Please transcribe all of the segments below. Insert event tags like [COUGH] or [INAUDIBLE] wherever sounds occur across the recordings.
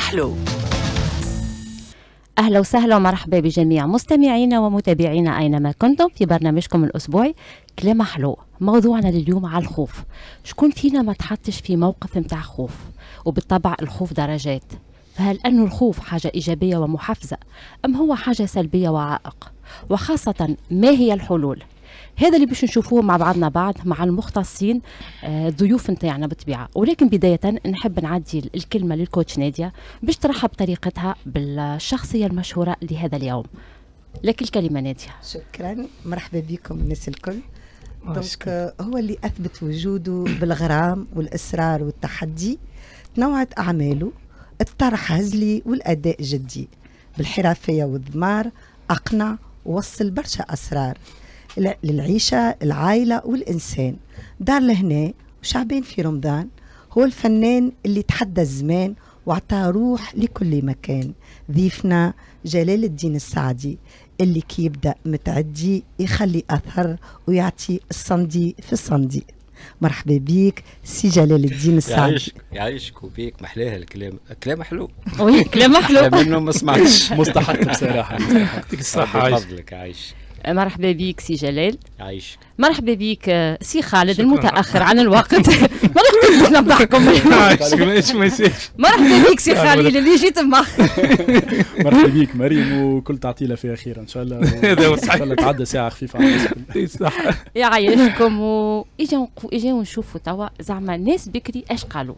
محلو اهلا وسهلا ومرحبا بجميع مستمعينا ومتابعينا اينما كنتم في برنامجكم الاسبوعي كلام حلو موضوعنا لليوم على الخوف شكون فينا ما تحطش في موقف متاع خوف وبالطبع الخوف درجات فهل أن الخوف حاجة إيجابية ومحفزة أم هو حاجة سلبية وعائق وخاصة ما هي الحلول هذا اللي باش نشوفوه مع بعضنا بعض مع المختصين آه، ضيوف نتاعنا بالطبيعه ولكن بدايه نحب نعدي الكلمه للكوتش ناديه باش ترحب بطريقتها بالشخصيه المشهوره لهذا اليوم لك الكلمه ناديه شكرا مرحبا بكم الناس الكل دونك آه، هو اللي اثبت وجوده بالغرام والاصرار والتحدي تنوعت اعماله الطرح هزلي والاداء جدي بالحرفيه والضمار اقنع ووصل برشا اسرار للعيشة العائلة والإنسان دار لهنا وشعبين في رمضان هو الفنان اللي تحدى الزمان وعطاه روح لكل مكان ضيفنا جلال الدين السعدي اللي كي يبدا متعدي يخلي اثر ويعطي الصندي في الصندي مرحبا بيك سي جلال الدين السعدي يعيشك يعيشك وبيك محلاها الكلام كلام حلو وي كلام حلو منه ما سمعتش [LAUGHS] مستحق بصراحه يعطيك الصحه عايش عايش آه، مرحبا بك سي جلال عايش آه، [LAUGHS] [LAUGHS] [LAUGHS] مرحبا بك سي خالد المتاخر عن الوقت ما نقدرش نضحكم مرحبا بك سي خالد اللي جيت مأخر مرحبا بك مريم وكل تعطيله فيها خير ان شاء الله هذا هو صحيح ان تعدى ساعه خفيفه على يعيشكم واجا اجا نشوفوا توا زعما الناس بكري اش قالوا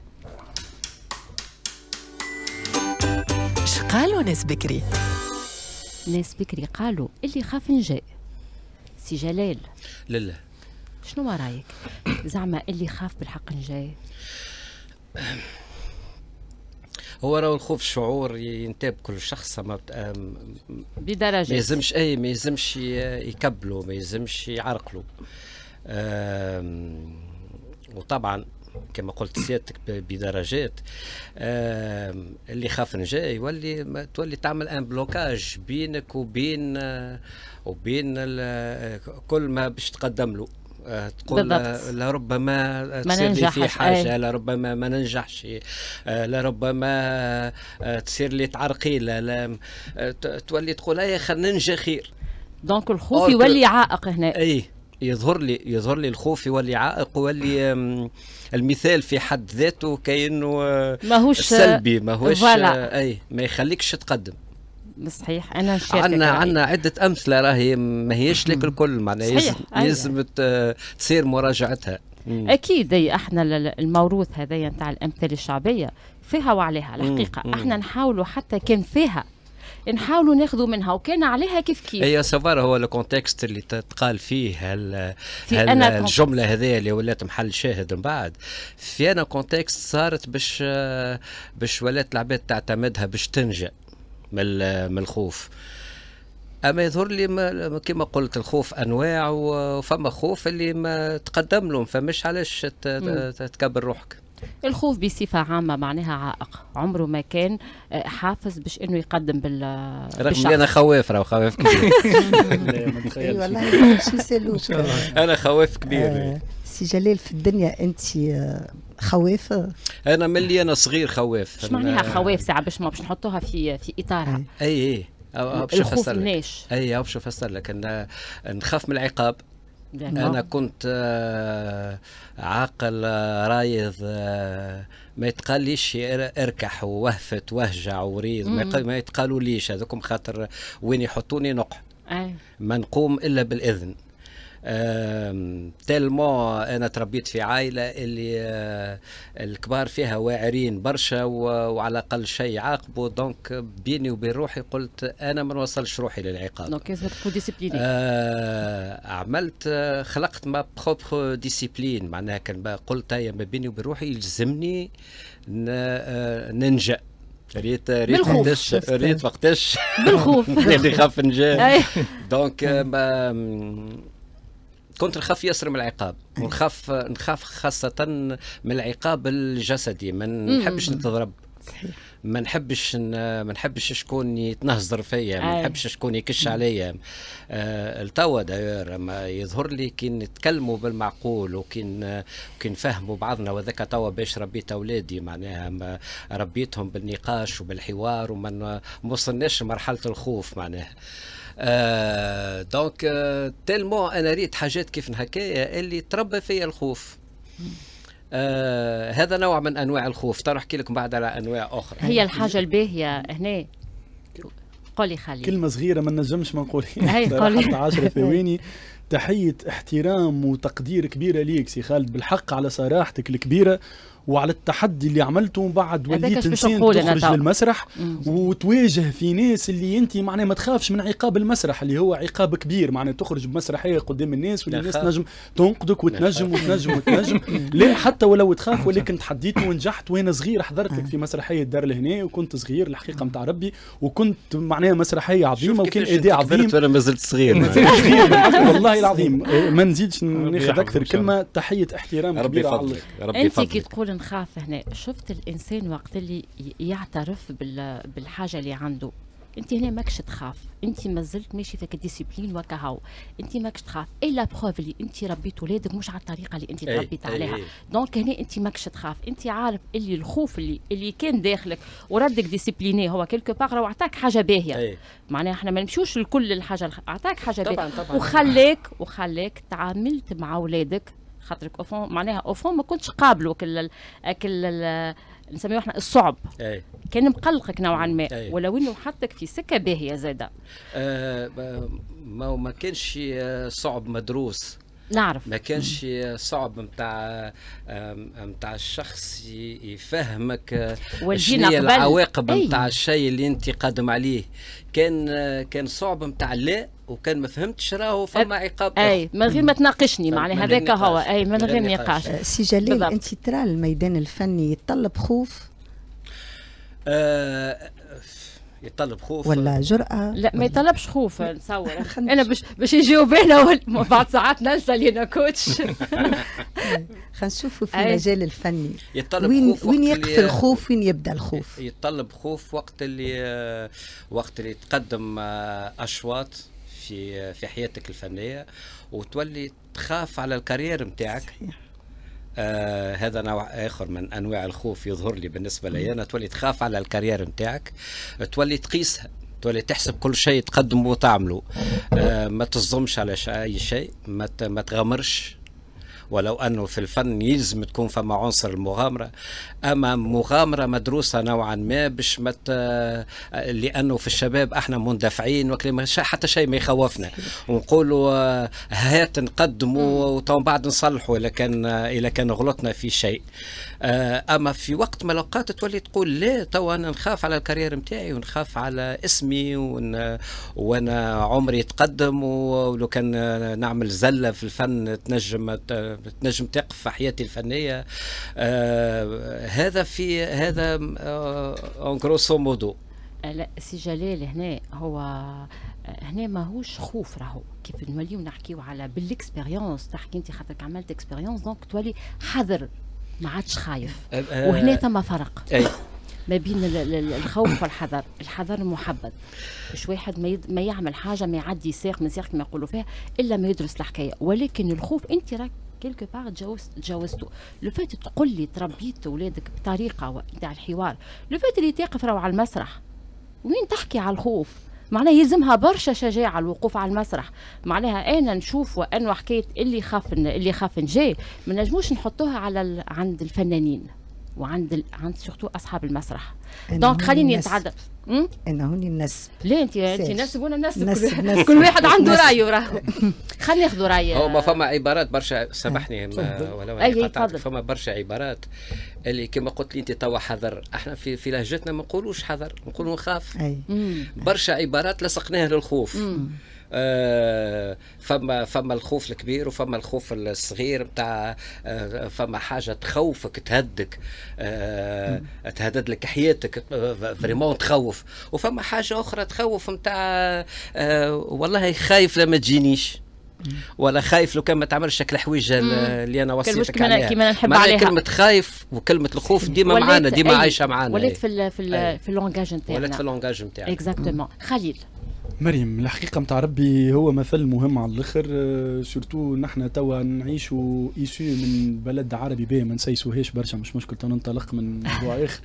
اش قالوا ناس بكري ناس بكري قالوا اللي خاف نجاء سي جلال لا لا شنو رايك زعما اللي خاف بالحق نجاء هو راهو الخوف شعور ينتاب كل شخص ما بدرجه ما يلزمش اي ما يلزمش يكبلو ما يلزمش يعرقلو وطبعا كما قلت سيادتك بدرجات آه، اللي خاف جاي يولي تولي تعمل ان بلوكاج بينك وبين آه، وبين آه، كل ما باش تقدم له تقول لربما تصير لي في حاجه أي. لربما ما ننجحش لربما تصير لي تعرقيله تولي تقول اي خلينا ننجح خير دونك الخوف يولي عائق هنا اي يظهر لي يظهر لي الخوف واللي عائق واللي المثال في حد ذاته كانه آه، ماهوش آه، سلبي ماهوش آه، اي ما يخليكش تقدم صحيح انا عندنا عندنا عده امثله راهي ماهيش لك الكل معناها لازم يلزم تصير مراجعتها مم. اكيد اي احنا الموروث هذايا نتاع الامثال الشعبيه فيها وعليها الحقيقه مم. احنا نحاولوا حتى كان فيها نحاولوا ناخذوا منها وكان عليها كيف كيف هي سافار هو الكونتكست اللي تقال فيه هل, في هل الجمله هذه اللي ولات محل شاهد من بعد في انا كونتكست صارت باش باش ولات العباد تعتمدها باش تنجا من من الخوف اما يظهر لي كما قلت الخوف انواع وفما خوف اللي ما تقدم لهم فمش علاش تكبر روحك الخوف بصفة عامة معناها عائق عمره ما كان آه، حافز باش انه يقدم بال رغم انا خواف راه خواف كبير [LAUGHS] والله شو يسالوش انا خواف كبير آه، سي جلال في الدنيا انت آه، خواف انا ملي انا صغير خواف اش معناها خواف ساعه باش ما باش نحطوها في في اطارها اي اي باش نفسر لك اي باش نفسر لك نخاف من العقاب يعني. انا كنت آه، عاقل آه، رايض آه، ما يتقاليش اركح ووهفت وهجع وريض ما يتقالوليش هذوكم خاطر وين يحطوني نقع ما نقوم الا بالاذن تيلمون انا تربيت في عائله اللي آه، الكبار فيها واعرين برشا وعلى الاقل شيء عاقبوا دونك بيني وبين روحي قلت انا ما نوصلش روحي للعقاب دونك لازم تكون ديسيبليني عملت آه، خلقت ما بروبر ديسيبلين معناها كان قلت ما بيني وبين روحي يلزمني آه، ننجأ ريت ريت وقتاش ريت وقتاش بالخوف اللي [LAUGHS] خاف نجاه [LAUGHS] دونك كنت نخاف ياسر من العقاب ونخاف نخاف خاصه من العقاب الجسدي ما نحبش نتضرب صحيح ما نحبش ما نحبش شكون يتنهزر فيا ما نحبش شكون يكش عليا التوا آه، داير ما يظهر لي كي نتكلموا بالمعقول وكي كي نفهموا بعضنا وذاك توا باش ربيت اولادي معناها ربيتهم بالنقاش وبالحوار وما وصلناش لمرحله الخوف معناها آه دونك آه انا ريت حاجات كيف هكايا اللي تربى فيا الخوف آه هذا نوع من انواع الخوف ترى احكي لكم بعد على انواع اخرى هي الحاجه الباهيه هنا قولي خالي كلمه صغيره ما نجمش ما نقولها هي [LAUGHS] قولي 10 ثواني [LAUGHS] تحية احترام وتقدير كبيرة ليك سي خالد بالحق على صراحتك الكبيرة وعلى التحدي اللي عملته من بعد وليت انسان تخرج للمسرح وتواجه في ناس اللي انت معناها ما تخافش من عقاب المسرح اللي هو عقاب كبير معناها تخرج بمسرحيه قدام الناس واللي الناس تنجم تنقدك وتنجم وتنجم [LAUGHS] وتنجم لا حتى ولو تخاف ولكن تحديت ونجحت وانا صغير حضرت لك في مسرحيه دار لهنا وكنت صغير الحقيقه نتاع ربي وكنت معناها مسرحيه عظيمه وكان اداء عظيم انا ما زلت صغير [LAUGHS] [LAUGHS] والله العظيم [LAUGHS] إيه، ما نزيدش ناخذ اكثر كلمه تحيه احترام ربي كبيره على ربي انت كي تقول نخاف هنا شفت الانسان وقت اللي يعترف بالحاجه اللي عنده انت هنا ماكش تخاف انت مازلت ماشي فيك الديسيبلين وكهو انت ماكش تخاف اي لا بروف اللي انت ربيت ولادك مش على الطريقه اللي انت تربيت عليها دونك هنا انت ماكش تخاف انت عارف اللي الخوف اللي اللي كان داخلك وردك ديسيبليني هو كيلكو باغ راه عطاك حاجه باهيه معناها احنا ما نمشوش لكل الحاجه عطاك حاجه باهيه وخلاك وخلاك تعاملت مع ولادك خاطرك اوفون معناها اوفون ما كنتش قابله كل كل نسميه احنا الصعب أي. كان مقلقك نوعا ما أي. ولو انه حطك في سكه باهيه زاده آه ما ما كانش آه، صعب مدروس نعرف ما كانش صعب نتاع نتاع آه، الشخص يفهمك آه، شنو العواقب نتاع الشيء اللي انت قادم عليه كان آه، كان صعب نتاع لا وكان ما فهمتش راهو فما عقاب اي من غير ما تناقشني معناها هذاك هو اي من غير نقاش سي جليل انت ترى الميدان الفني يتطلب خوف آه يطلب خوف ولا جرأة لا ما يطلبش خوف نصور [LAUGHS] انا باش باش يجاوب انا [LAUGHS] بعد ساعات ننسى اللي انا كوتش [LAUGHS] خلينا نشوفوا في المجال الفني يطلب وين خوف وين يقف الخوف وين يبدا الخوف يطلب خوف وقت اللي وقت اللي تقدم آه، اشواط في في حياتك الفنيه وتولي تخاف على الكارير نتاعك صحيح آه هذا نوع اخر من انواع الخوف يظهر لي بالنسبه لي انا تولي تخاف على الكارير نتاعك تولي تقيسها تولي تحسب كل شيء تقدمه وتعمله آه ما تصدمش على اي شيء ما تغامرش ولو أنه في الفن يلزم تكون فما عنصر المغامرة أما مغامرة مدروسة نوعا ما باش مت... لأنه في الشباب احنا مندفعين وكلمة حتى شيء ما يخوفنا ونقولوا آه، هات نقدموا وتو بعد نصلحوا إذا كان إذا كان غلطنا في شيء آه، أما في وقت ما الأوقات تولي تقول لا تو أنا نخاف على الكارير نتاعي ونخاف على اسمي ون... وأنا عمري يتقدم ولو كان آه، نعمل زلة في الفن تنجم تنجم تقف في حياتي الفنيه آه، هذا في هذا اون كروسو مودو لا سي جلال هنا هو هنا ماهوش خوف راهو كيف نوليو نحكيو على بالاكسبيريونس تحكي انت خاطرك عملت اكسبيريونس دونك تولي حذر ما عادش خايف أه، أه، وهنا ثم فرق أي. ما بين الخوف والحذر الحذر محبذ مش واحد ما, يد... ما يعمل حاجه ما يعدي ساق من ساق كما يقولوا فيها الا ما يدرس الحكايه ولكن الخوف انت راك كيلكو بار تجاوزتو لو فات تقول لي تربيت ولادك بطريقه نتاع الحوار لو فات اللي تقف راهو على المسرح وين تحكي على الخوف معناها يلزمها برشا شجاعه الوقوف على المسرح معناها انا نشوف وانه حكايه اللي خاف اللي خاف نجي ما نجموش نحطوها على ال... عند الفنانين وعند ال... عند سورتو اصحاب المسرح دونك خليني نتعدى انا هوني النسب لا انت انت نسب وانا نسب, نسب, كل... نسب كل واحد عنده رايه راهو خلينا ناخذ راي هو ما فما عبارات برشا سامحني ولو أي قطعت فما برشا عبارات اللي كما قلت لي انت توا حذر احنا في في لهجتنا ما نقولوش حذر نقولوا نخاف برشا عبارات لصقناها للخوف مم. آه، فما فما الخوف الكبير وفما الخوف الصغير نتاع آه، فما حاجه تخوفك تهدك آه، تهدد لك حياتك فريمون تخوف وفما حاجه اخرى تخوف نتاع والله خايف لما تجينيش ولا خايف لو كان ما تعملش شكل حويجه اللي انا وصيتك عليها كما نحب عليها كلمه خايف وكلمه الخوف ديما معانا ديما عايشه معانا ولات في في في اللونجاج نتاعنا ولات في اللونجاج نتاعنا اكزاكتومون خليل مريم الحقيقه نتاع ربي هو مثل مهم على الاخر آه، سورتو نحن توا نعيشوا ايسو من بلد عربي باهي ما نسيسوهاش برشا مش مشكل تنطلق ننطلق من موضوع اخر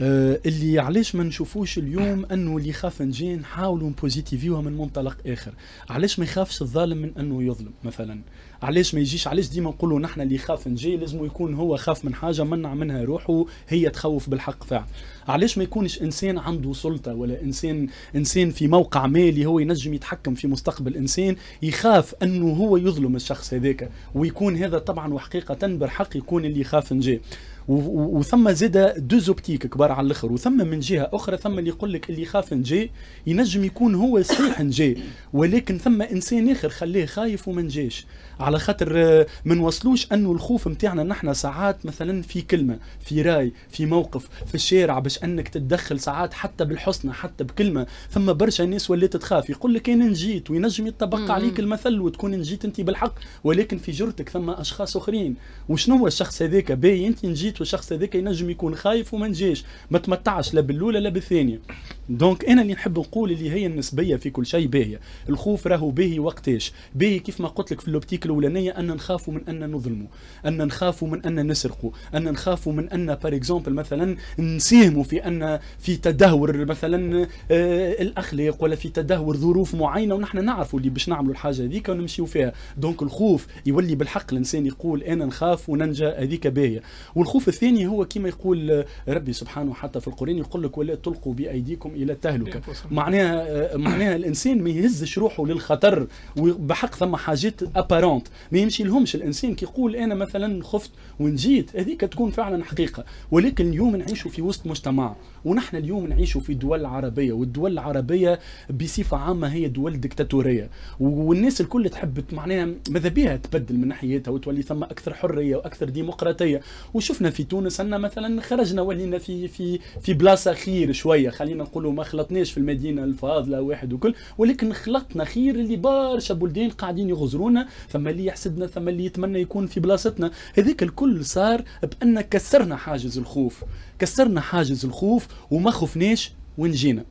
آه، اللي علاش ما نشوفوش اليوم انه اللي يخاف جين نحاولوا نبوزيتيفيوها من منطلق اخر علاش ما يخافش الظالم من انه يظلم مثلا علاش ما يجيش علاش ديما نقولوا نحن اللي يخاف جين لازم يكون هو خاف من حاجه منع منها روحه هي تخوف بالحق فعلا علاش ما يكونش انسان عنده سلطه ولا انسان انسان في موقع مالي هو ينجم يتحكم في مستقبل انسان يخاف انه هو يظلم الشخص هذاك ويكون هذا طبعا وحقيقه بالحق يكون اللي يخاف جين وثم زاد دو زوبتيك كبار على الاخر وثم من جهه اخرى ثم اللي يقول لك اللي خاف نجي ينجم يكون هو صحيح نجي ولكن ثم انسان اخر خليه خايف وما نجاش على خاطر آه، ما نوصلوش انه الخوف نتاعنا نحن ساعات مثلا في كلمه في راي في موقف في الشارع باش انك تتدخل ساعات حتى بالحسنى حتى بكلمه ثم برشا ناس ولات تخاف يقول لك انا نجيت وينجم يتطبق عليك المثل وتكون نجيت انت بالحق ولكن في جرتك ثم اشخاص اخرين وشنو هو الشخص هذاك باهي انت نجيت قلت الشخص هذاك ينجم يكون خايف وما نجاش ما تمتعش لا بالاولى لا بالثانيه دونك انا اللي نحب نقول اللي هي النسبيه في كل شيء باهيه الخوف راهو باهي وقتاش باهي كيف ما قلت لك في اللوبتيك الاولانيه ان نخافوا من ان نظلموا ان نخافوا من ان نسرقوا ان نخافوا من ان بار اكزومبل مثلا نساهموا في ان في تدهور مثلا آه الاخلاق ولا في تدهور ظروف معينه ونحن نعرفوا اللي باش نعملوا الحاجه هذيك ونمشيو فيها دونك الخوف يولي بالحق الانسان يقول انا نخاف وننجا هذيك باهيه والخوف الثاني هو كما يقول آه، ربي سبحانه حتى في القرآن يقول لك ولا تلقوا بأيديكم إلى التهلكة إيه، معناها آه، معناها الإنسان ما يهزش روحه للخطر وبحق ثم حاجات أبارونت ما يمشي لهمش الإنسان كي يقول أنا مثلا خفت ونجيت هذيك تكون فعلا حقيقة ولكن اليوم نعيشوا في وسط مجتمع ونحن اليوم نعيشوا في دول عربية والدول العربية بصفة عامة هي دول دكتاتورية والناس الكل تحب معناها ماذا بها تبدل من ناحيتها وتولي ثم أكثر حرية وأكثر ديمقراطية وشفنا في تونس عندنا مثلا خرجنا ولينا في في في بلاصه خير شويه خلينا نقولوا ما خلطناش في المدينه الفاضله واحد وكل ولكن خلطنا خير اللي برشا بلدان قاعدين يغزرونا ثم اللي يحسدنا ثم اللي يتمنى يكون في بلاصتنا هذاك الكل صار بان كسرنا حاجز الخوف كسرنا حاجز الخوف وما خفناش ونجينا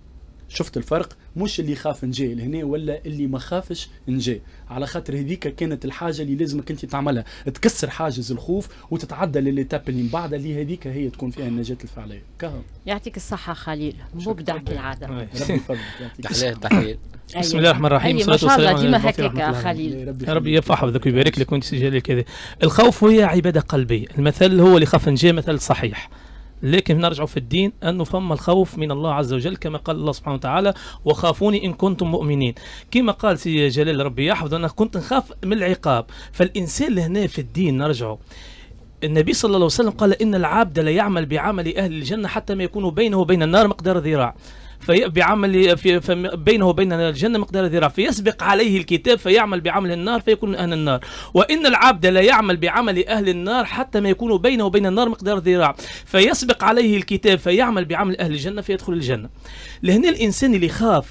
شفت الفرق مش اللي خاف نجي لهنا ولا اللي ما خافش نجي على خاطر هذيك كانت الحاجه اللي لازمك انت تعملها تكسر حاجز الخوف وتتعدى للتاب اللي من بعد اللي هذيك هي تكون فيها النجاه الفعليه كهو يعطيك الصحه خليل مبدع كالعاده ربي تحليه [LAUGHS] تحليل بسم أيوة. الله الرحمن الرحيم والصلاه أيوة، والسلام على ديما هكاك خليل ربي يفرح بك ويبارك لك وانت سجل كذا الخوف هي عباده قلبيه المثل هو اللي خاف نجي مثل صحيح لكن نرجع في الدين أنه فما الخوف من الله عز وجل كما قال الله سبحانه وتعالى وخافوني إن كنتم مؤمنين كما قال سي جلال ربي انا كنت نخاف من العقاب فالإنسان لهنا في الدين نرجع النبي صلى الله عليه وسلم قال إن العبد لا يعمل بعمل أهل الجنة حتى ما يكون بينه وبين النار مقدار ذراع بعمل في بينه وبين الجنة مقدار ذراع فيسبق عليه الكتاب فيعمل بعمل النار فيكون من أهل النار وإن العبد لا يعمل بعمل أهل النار حتى ما يكون بينه وبين النار مقدار ذراع فيسبق عليه الكتاب فيعمل بعمل أهل الجنة فيدخل الجنة لهنا الإنسان اللي خاف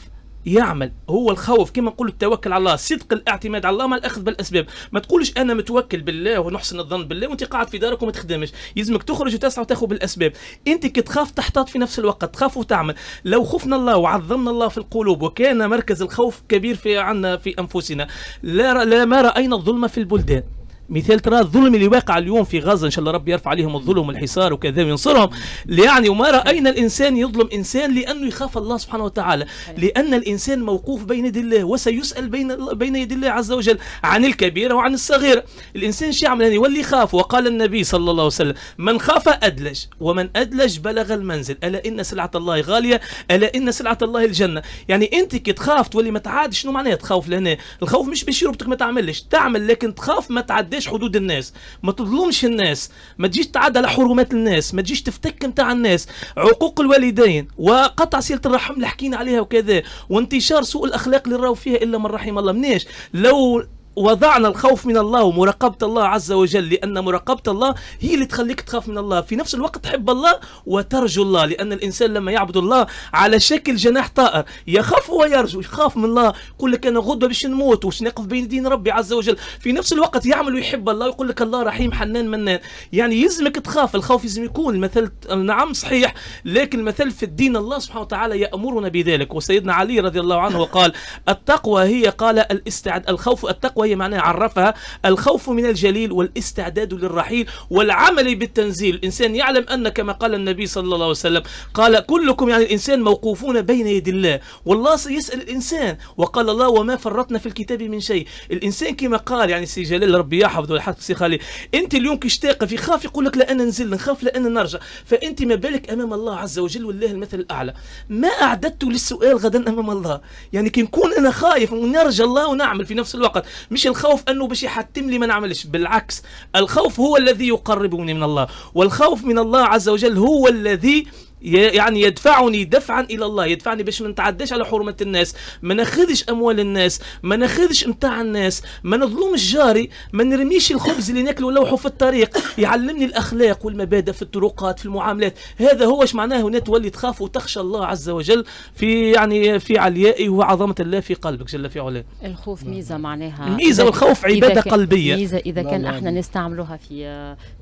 يعمل هو الخوف كما نقول التوكل على الله صدق الاعتماد على الله مع الاخذ بالاسباب ما تقولش انا متوكل بالله ونحسن الظن بالله وانت قاعد في دارك وما تخدمش يلزمك تخرج وتسعى وتاخذ بالاسباب انت كي تخاف تحتاط في نفس الوقت تخاف وتعمل لو خفنا الله وعظمنا الله في القلوب وكان مركز الخوف كبير في عنا في انفسنا لا, لا ما راينا الظلم في البلدان مثال ترى الظلم اللي واقع اليوم في غزه ان شاء الله ربي يرفع عليهم الظلم والحصار وكذا وينصرهم يعني وما راينا الانسان يظلم انسان لانه يخاف الله سبحانه وتعالى لان الانسان موقوف بين يدي الله وسيسال بين بين يدي الله عز وجل عن الكبيره وعن الصغيره الانسان شو يعمل يعني يولي يخاف وقال النبي صلى الله عليه وسلم من خاف ادلج ومن ادلج بلغ المنزل الا ان سلعه الله غاليه الا ان سلعه الله الجنه يعني انت كي تخاف تولي ما تعادش شنو معناها تخاف لهنا الخوف مش باش يربطك ما تعملش تعمل لكن تخاف ما تعدي تتعداش حدود الناس ما تظلمش الناس ما تجيش تعدى على حرمات الناس ما تجيش تفتك نتاع الناس عقوق الوالدين وقطع صله الرحم اللي حكينا عليها وكذا وانتشار سوء الاخلاق اللي راهو فيها الا من رحم الله مناش لو وضعنا الخوف من الله ومراقبة الله عز وجل لأن مراقبة الله هي اللي تخليك تخاف من الله في نفس الوقت تحب الله وترجو الله لأن الإنسان لما يعبد الله على شكل جناح طائر يخاف ويرجو يخاف من الله يقول لك أنا غدوة باش نموت وش نقف بين دين ربي عز وجل في نفس الوقت يعمل ويحب الله ويقول لك الله رحيم حنان منان يعني يلزمك تخاف الخوف لازم يكون المثل نعم صحيح لكن المثل في الدين الله سبحانه وتعالى يأمرنا بذلك وسيدنا علي رضي الله عنه قال التقوى هي قال الاستعد الخوف التقوى وهي معناها عرفها الخوف من الجليل والاستعداد للرحيل والعمل بالتنزيل الإنسان يعلم أن كما قال النبي صلى الله عليه وسلم قال كلكم يعني الإنسان موقوفون بين يدي الله والله سيسأل الإنسان وقال الله وما فرطنا في الكتاب من شيء الإنسان كما قال يعني سي جلال ربي يحفظه ويحفظ سي خالد أنت اليوم كي في يخاف يقول لك لا أنا نزل نخاف لا أنا نرجع فأنت ما بالك أمام الله عز وجل والله المثل الأعلى ما أعددت للسؤال غدا أمام الله يعني كي نكون أنا خايف ونرجى الله ونعمل في نفس الوقت مش الخوف انه باش يحتم لي ما نعملش بالعكس الخوف هو الذي يقربني من الله والخوف من الله عز وجل هو الذي يعني يدفعني دفعا الى الله يدفعني باش ما نتعداش على حرمه الناس ما ناخذش اموال الناس ما ناخذش متاع الناس ما نظلمش جاري ما نرميش الخبز اللي ناكله لوحه في الطريق يعلمني الاخلاق والمبادئ في الطرقات في المعاملات هذا هو اش معناه هنا تولي تخاف وتخشى الله عز وجل في يعني في عليائه وعظمه الله في قلبك جل في علاه الخوف ميزه معناها ميزه والخوف عباده قلبيه ميزه اذا كان احنا نستعملوها في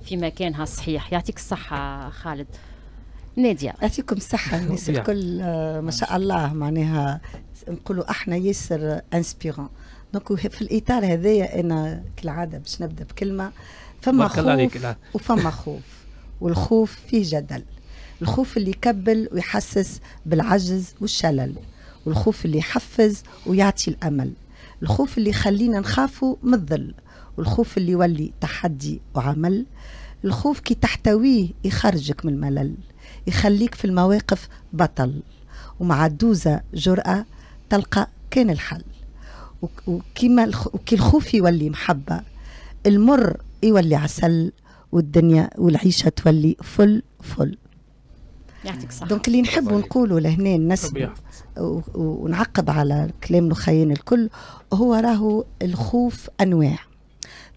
في مكانها الصحيح يعطيك الصحه خالد ناديه يعطيكم الصحه الناس [LAUGHS] الكل آه، ما شاء الله معناها نقولوا احنا ياسر انسبيرون دونك في الاطار هذايا انا كالعاده باش نبدا بكلمه فما خوف وفما [LAUGHS] خوف والخوف فيه جدل الخوف اللي يكبل ويحسس بالعجز والشلل والخوف اللي يحفز ويعطي الامل الخوف اللي يخلينا نخافوا من الظل والخوف اللي يولي تحدي وعمل الخوف كي تحتويه يخرجك من الملل يخليك في المواقف بطل ومع الدوزة جرأة تلقى كان الحل وكما وكي الخوف يولي محبة المر يولي عسل والدنيا والعيشة تولي فل فل يعطيك صح دونك اللي نحب نقوله لهنا الناس ونعقب على كلام الخيان الكل هو راهو الخوف انواع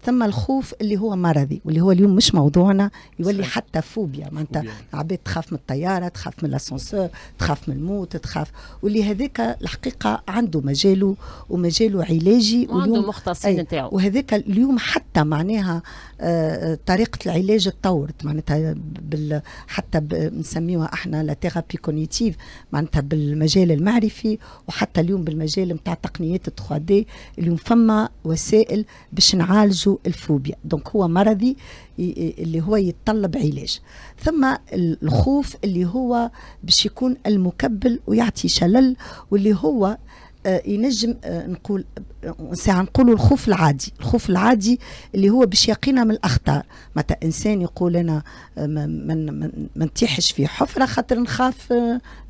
ثم الخوف اللي هو مرضي واللي هو اليوم مش موضوعنا يولي صحيح. حتى فوبيا ما انت عباد تخاف من الطياره تخاف من الاسانسور تخاف من الموت تخاف واللي هذاك الحقيقه عنده مجاله ومجاله علاجي وعنده مختصين نتاعو وهذاك اليوم حتى معناها آه،, آه طريقه العلاج تطورت معناتها بال حتى بنسميوها احنا لا ثيرابي كونيتيف معناتها بالمجال المعرفي وحتى اليوم بالمجال نتاع تقنيات 3 دي اليوم فما وسائل باش نعالجوا اسمه الفوبيا دونك هو مرضي اللي هو يتطلب علاج ثم الخوف اللي هو باش يكون المكبل ويعطي شلل واللي هو آه، ينجم آه، نقول آه، ساعة نقولوا الخوف العادي الخوف العادي اللي هو باش يقينا من الأخطار متى إنسان يقول أنا ما نتيحش في حفرة خاطر نخاف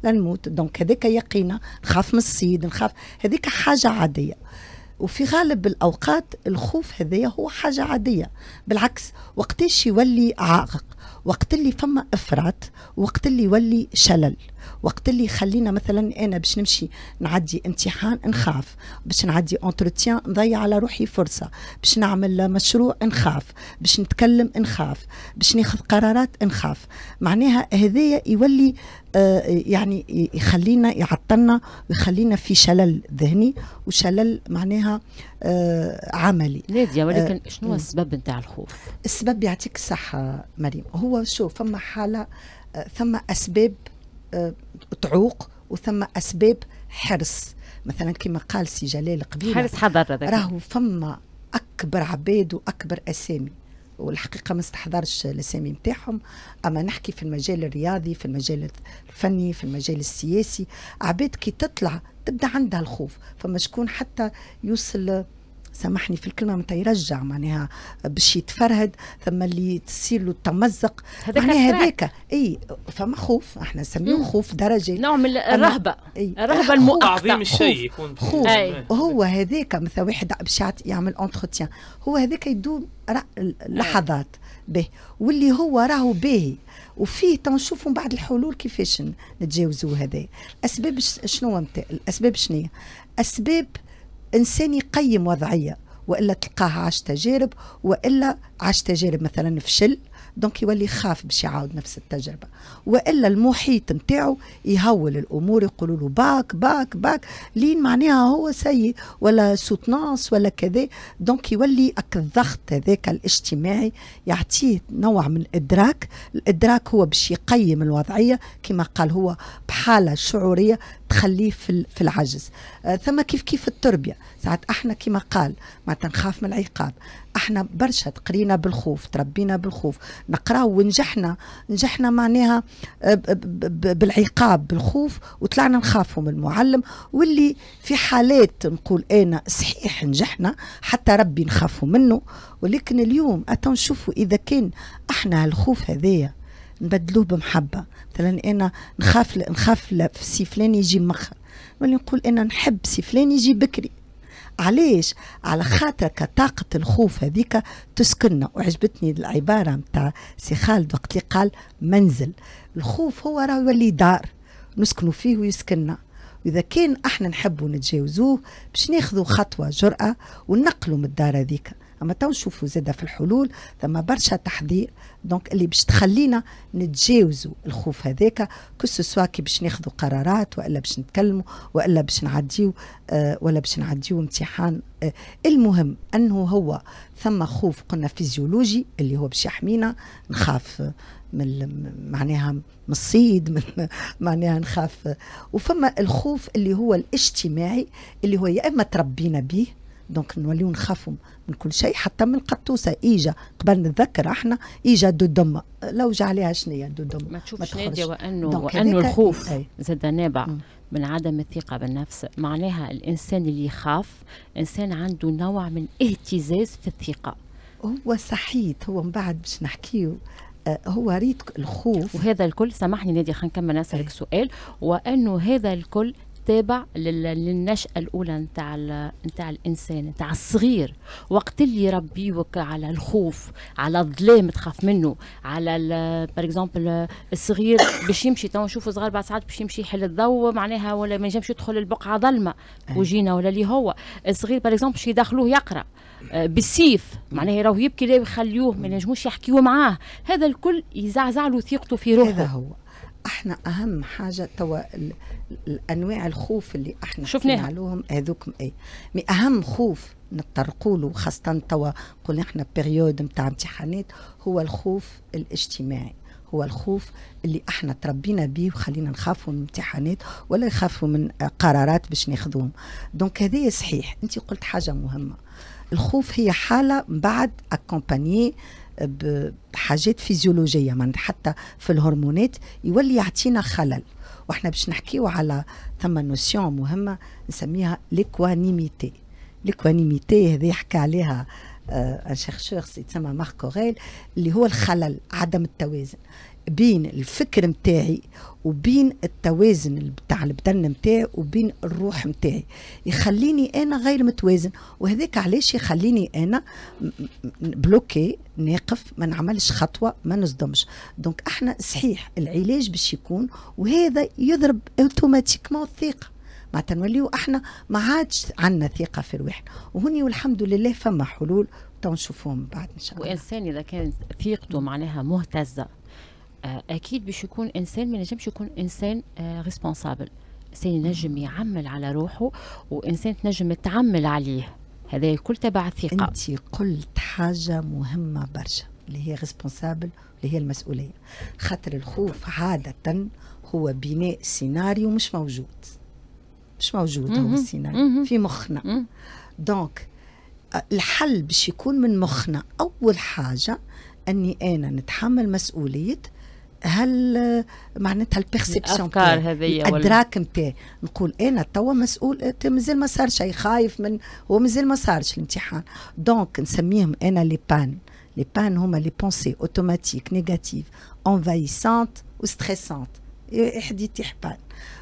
لنموت دونك هذاك يقينا نخاف من الصيد نخاف هذيك حاجة عادية وفي غالب الأوقات الخوف هذايا هو حاجة عادية بالعكس وقتاش يولي عائق وقت اللي فما إفراط وقت اللي يولي شلل وقت اللي خلينا مثلا انا باش نمشي نعدي امتحان نخاف باش نعدي اونتروتيان نضيع على روحي فرصه باش نعمل مشروع نخاف باش نتكلم نخاف باش ناخذ قرارات نخاف معناها هذايا يولي آه، يعني يخلينا يعطلنا ويخلينا في شلل ذهني وشلل معناها آه، عملي ناديه آه، ولكن شنو السبب نتاع الخوف؟ السبب يعطيك الصحه مريم هو شوف فما حاله ثم اسباب تعوق وثم اسباب حرص مثلا كما قال سي جلال قبيله حرص حضر راهو فما اكبر عباد واكبر اسامي والحقيقه ما استحضرش الاسامي نتاعهم اما نحكي في المجال الرياضي في المجال الفني في المجال السياسي عباد كي تطلع تبدا عندها الخوف فما شكون حتى يوصل سامحني في الكلمه متى يرجع معناها باش يتفرهد ثم اللي تصير له التمزق معناها هذاك اي فما خوف احنا نسميه خوف درجه نوع من الرهبه أي. الرهبه المؤقته عظيم الشيء يكون خوف أي. هو هذاك مثلا واحد باش يعمل انتروتيان هو هذاك يدوم لحظات به واللي هو راهو باهي وفيه تنشوفوا بعد الحلول كيفاش نتجاوزوا هذا الاسباب شنو الاسباب شنو اسباب انسان يقيم وضعيه والا تلقاه عاش تجارب والا عاش تجارب مثلا فشل دونك يولي خاف باش يعاود نفس التجربه والا المحيط نتاعو يهول الامور يقولوا له باك باك باك لين معناها هو سي ولا سوتنانس ولا كذا دونك يولي الضغط هذاك الاجتماعي يعطيه نوع من الادراك الادراك هو باش يقيم الوضعيه كما قال هو بحاله شعوريه تخليه في في العجز آه، ثم كيف كيف التربيه ساعات احنا كما قال معناتها نخاف من العقاب احنا برشا تقرينا بالخوف تربينا بالخوف نقراو ونجحنا نجحنا معناها آه، بالعقاب بالخوف وطلعنا نخافوا من المعلم واللي في حالات نقول انا صحيح نجحنا حتى ربي نخافوا منه ولكن اليوم اتو نشوفوا اذا كان احنا الخوف هذايا نبدلوه بمحبه مثلا انا نخاف نخاف سي فلان يجي مخر ولي نقول انا نحب سي فلان يجي بكري علاش على خاطر طاقة الخوف هذيك تسكننا وعجبتني العبارة متاع سي خالد وقت اللي قال منزل الخوف هو راه يولي دار نسكنوا فيه ويسكننا وإذا كان احنا نحبوا نتجاوزوه باش ناخذوا خطوة جرأة وننقلوا من الدار هذيك اما تو نشوفوا زاده في الحلول ثم برشا تحضير دونك اللي باش تخلينا نتجاوزوا الخوف هذاك كو سوا كي باش ناخذوا قرارات والا باش نتكلموا والا باش نعديوا آه ولا باش نعديوا امتحان آه المهم انه هو ثم خوف قلنا فيزيولوجي اللي هو باش يحمينا نخاف من معناها من الصيد [LAUGHS] من معناها نخاف وفما الخوف اللي هو الاجتماعي اللي هو يا اما تربينا به دونك نوليو نخافوا من كل شيء حتى من القطوسه ايجا قبل نتذكر احنا ايجا دو دم لو جا عليها شنيا دو دم ما تشوفش ناديه وانه وانه الخوف زاد نابع من عدم الثقه بالنفس معناها الانسان اللي يخاف انسان عنده نوع من اهتزاز في الثقه هو صحيت هو من بعد باش نحكيه آه، هو ريت الخوف وهذا الكل سامحني نادي خلينا نكمل نسالك إيه. سؤال وانه هذا الكل تابع للنشأة الأولى نتاع نتاع الإنسان نتاع الصغير وقت اللي يربيوك على الخوف على الظلام تخاف منه على بار اكزومبل الصغير باش يمشي تو نشوفوا صغار بعد ساعات باش يمشي يحل الضو معناها ولا ما ينجمش يدخل البقعة ظلمة وجينا ولا اللي هو الصغير بار اكزومبل باش يدخلوه يقرأ آه، بالسيف معناها راهو يبكي لا يخليوه ما ينجموش يحكيوا معاه هذا الكل يزعزع له ثقته في روحه هذا هو احنا اهم حاجه توا الانواع الخوف اللي احنا شفناها لهم هذوك اي مي اهم خوف نطرقوا له خاصه توا قلنا احنا بيريود نتاع امتحانات هو الخوف الاجتماعي هو الخوف اللي احنا تربينا به وخلينا نخافوا من امتحانات ولا نخافوا من قرارات باش ناخذوهم دونك هذا صحيح انت قلت حاجه مهمه الخوف هي حاله بعد اكومباني بحاجات فيزيولوجيه من حتى في الهرمونات يولي يعطينا خلل واحنا باش نحكيو على ثم نوسيون مهمه نسميها ليكوانيميتي ليكوانيميتي هذه حكى عليها ان آه يتسمى مارك اوريل اللي هو الخلل عدم التوازن بين الفكر متاعي وبين التوازن بتاع البدن متاعي وبين الروح متاعي يخليني انا غير متوازن وهذاك علاش يخليني انا بلوكي ناقف ما نعملش خطوه ما نصدمش دونك احنا صحيح العلاج باش يكون وهذا يضرب اوتوماتيكمون الثقه معناتها نوليو احنا ما عادش عندنا ثقه في الواحد وهني والحمد لله فما حلول تو نشوفوهم بعد ان شاء الله وانسان اذا كانت ثقته معناها مهتزه آه، اكيد باش يكون انسان ما ينجمش يكون انسان ريسبونسابل آه، انسان ينجم يعمل على روحه وانسان تنجم تعمل عليه هذا الكل تبع الثقه انت قلت حاجه مهمه برشا اللي هي ريسبونسابل اللي هي المسؤوليه خاطر الخوف عاده هو بناء سيناريو مش موجود مش موجود هو السيناريو في مخنا آه، دونك الحل باش يكون من مخنا اول حاجه اني انا نتحمل مسؤوليه هل معناتها البيرسيبسيون الادراك نتاعي نقول انا توا مسؤول مازال ما صار شيء خايف من هو مازال ما صارش الامتحان دونك نسميهم انا لي بان لي بان هما لي بونسي اوتوماتيك نيجاتيف انفايسانت وستريسانت احد يتيح بان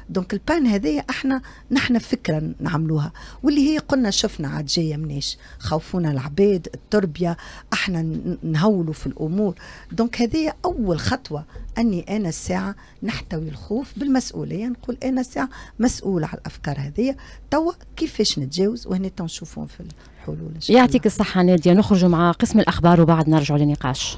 دونك البان هذايا احنا نحن فكرة نعملوها واللي هي قلنا شفنا عاد جايه منيش خوفونا العباد التربيه احنا نهولوا في الامور دونك هذايا اول خطوه اني انا الساعه نحتوي الخوف بالمسؤوليه نقول انا الساعه مسؤول على الافكار هذه توا كيفاش نتجاوز وهنا تنشوفون في الحلول ان شاء الله يعطيك الصحه ناديه نخرج مع قسم الاخبار وبعد نرجع للنقاش